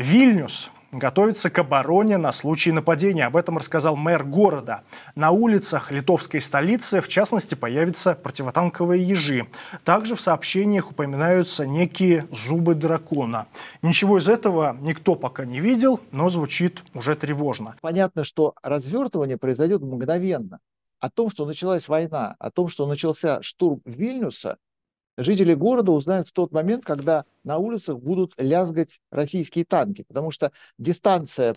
Вильнюс готовится к обороне на случай нападения. Об этом рассказал мэр города. На улицах литовской столицы, в частности, появятся противотанковые ежи. Также в сообщениях упоминаются некие зубы дракона. Ничего из этого никто пока не видел, но звучит уже тревожно. Понятно, что развертывание произойдет мгновенно. О том, что началась война, о том, что начался штурм Вильнюса – жители города узнают в тот момент, когда на улицах будут лязгать российские танки, потому что дистанция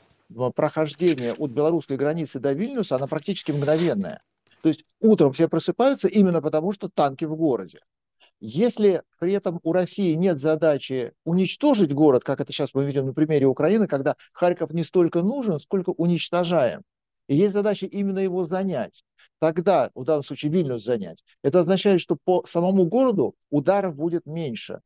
прохождения от белорусской границы до Вильнюса, она практически мгновенная. То есть утром все просыпаются именно потому, что танки в городе. Если при этом у России нет задачи уничтожить город, как это сейчас мы видим на примере Украины, когда Харьков не столько нужен, сколько уничтожаем, и есть задача именно его занять, тогда, в данном случае, Вильнюс занять, это означает, что по самому городу ударов будет меньше.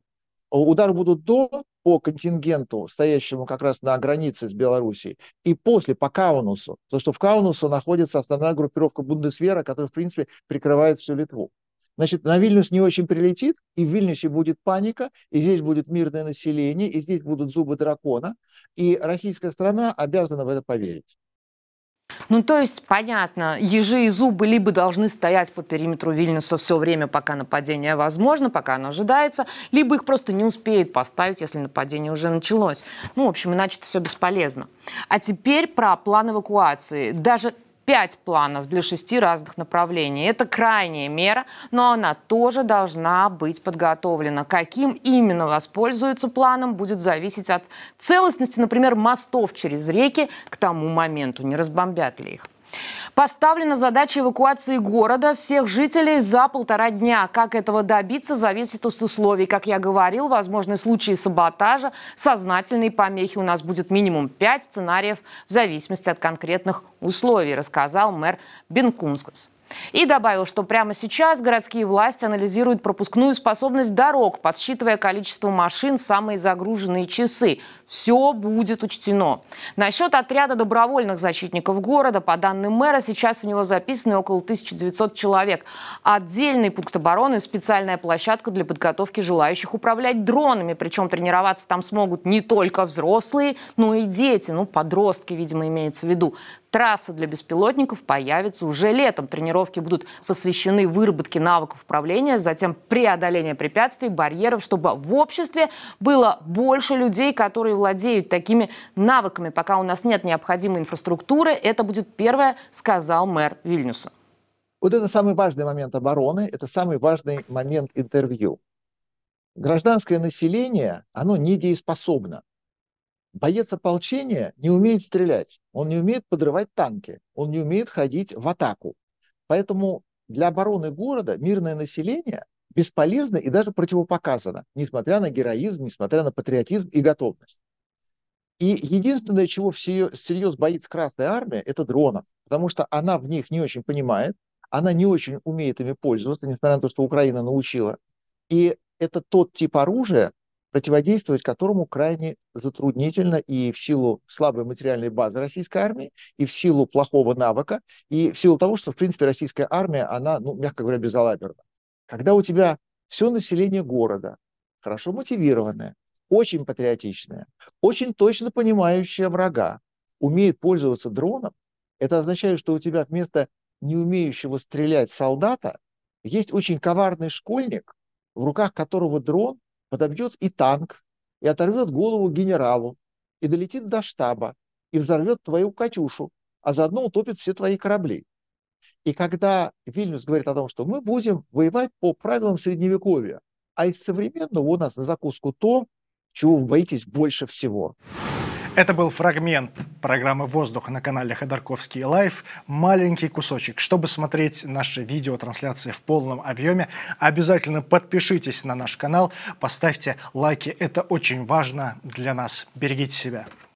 Удары будут до по контингенту, стоящему как раз на границе с Белоруссией, и после по Каунусу, потому что в Каунусу находится основная группировка Бундесвера, которая, в принципе, прикрывает всю Литву. Значит, на Вильнюс не очень прилетит, и в Вильнюсе будет паника, и здесь будет мирное население, и здесь будут зубы дракона, и российская страна обязана в это поверить. Ну, то есть, понятно, ежи и зубы либо должны стоять по периметру Вильнюса все время, пока нападение возможно, пока оно ожидается, либо их просто не успеют поставить, если нападение уже началось. Ну, в общем, иначе это все бесполезно. А теперь про план эвакуации. Даже пять планов для шести разных направлений. Это крайняя мера, но она тоже должна быть подготовлена. Каким именно воспользуются планом, будет зависеть от целостности, например, мостов через реки к тому моменту, не разбомбят ли их. Поставлена задача эвакуации города всех жителей за полтора дня. Как этого добиться, зависит от условий. Как я говорил, возможны случаи саботажа, сознательные помехи. У нас будет минимум пять сценариев в зависимости от конкретных условий, рассказал мэр Бенкунскас. И добавил, что прямо сейчас городские власти анализируют пропускную способность дорог, подсчитывая количество машин в самые загруженные часы. Все будет учтено. Насчет отряда добровольных защитников города, по данным мэра, сейчас в него записаны около 1900 человек. Отдельный пункт обороны – специальная площадка для подготовки желающих управлять дронами. Причем тренироваться там смогут не только взрослые, но и дети. Ну, подростки, видимо, имеется в виду. Трасса для беспилотников появится уже летом. Тренировки будут посвящены выработке навыков управления, затем преодоление препятствий, барьеров, чтобы в обществе было больше людей, которые владеют такими навыками. Пока у нас нет необходимой инфраструктуры, это будет первое, сказал мэр Вильнюса. Вот это самый важный момент обороны, это самый важный момент интервью. Гражданское население, оно недееспособно. Боец ополчения не умеет стрелять, он не умеет подрывать танки, он не умеет ходить в атаку. Поэтому для обороны города мирное население бесполезно и даже противопоказано, несмотря на героизм, несмотря на патриотизм и готовность. И единственное, чего всерьез боится Красная Армия, это дронов, потому что она в них не очень понимает, она не очень умеет ими пользоваться, несмотря на то, что Украина научила. И это тот тип оружия, противодействовать которому крайне затруднительно и в силу слабой материальной базы российской армии, и в силу плохого навыка, и в силу того, что, в принципе, российская армия, она, ну, мягко говоря, безалаберна. Когда у тебя все население города, хорошо мотивированное, очень патриотичное, очень точно понимающее врага, умеет пользоваться дроном, это означает, что у тебя вместо не умеющего стрелять солдата есть очень коварный школьник, в руках которого дрон подобьет и танк, и оторвет голову генералу, и долетит до штаба, и взорвет твою «Катюшу», а заодно утопит все твои корабли. И когда Вильнюс говорит о том, что мы будем воевать по правилам Средневековья, а из современного у нас на закуску то, чего вы боитесь больше всего. Это был фрагмент программы «Воздух» на канале «Ходорковский лайф». Маленький кусочек. Чтобы смотреть наши видеотрансляции в полном объеме, обязательно подпишитесь на наш канал, поставьте лайки. Это очень важно для нас. Берегите себя.